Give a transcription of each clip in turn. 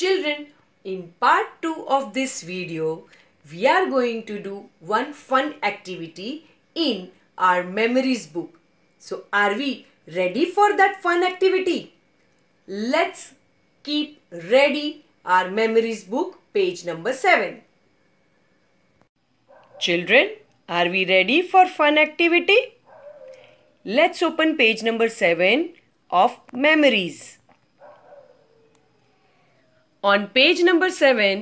Children, in part 2 of this video, we are going to do one fun activity in our memories book. So are we ready for that fun activity? Let's keep ready our memories book page number 7. Children, are we ready for fun activity? Let's open page number 7 of memories. On page number 7,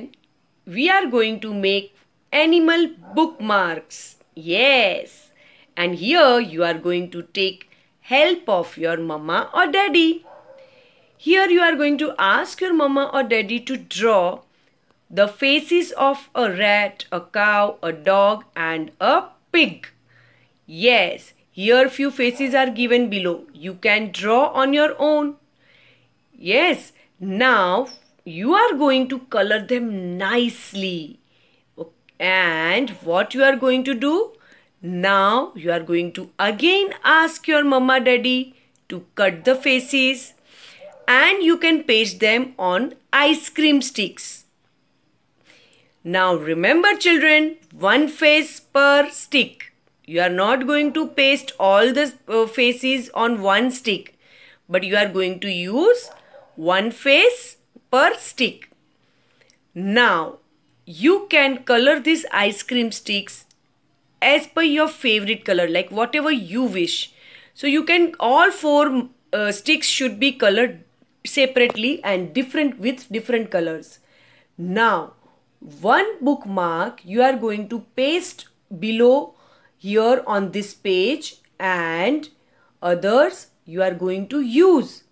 we are going to make animal bookmarks. Yes. And here you are going to take help of your mama or daddy. Here you are going to ask your mama or daddy to draw the faces of a rat, a cow, a dog and a pig. Yes, here few faces are given below. You can draw on your own. Yes, now you are going to color them nicely and what you are going to do now you are going to again ask your mama daddy to cut the faces and you can paste them on ice cream sticks now remember children one face per stick you are not going to paste all the uh, faces on one stick but you are going to use one face per stick. Now you can color these ice cream sticks as per your favorite color like whatever you wish. So you can all four uh, sticks should be colored separately and different with different colors. Now one bookmark you are going to paste below here on this page and others you are going to use.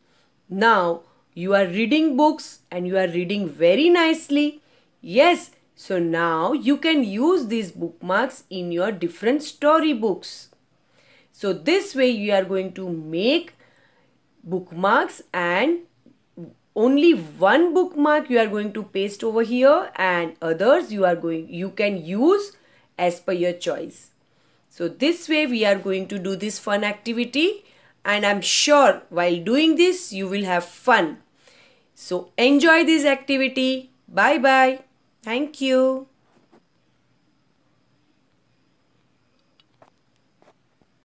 Now you are reading books and you are reading very nicely. Yes, so now you can use these bookmarks in your different storybooks. So this way you are going to make bookmarks and only one bookmark you are going to paste over here and others you are going you can use as per your choice. So this way we are going to do this fun activity and I'm sure while doing this you will have fun. So enjoy this activity. Bye bye. Thank you.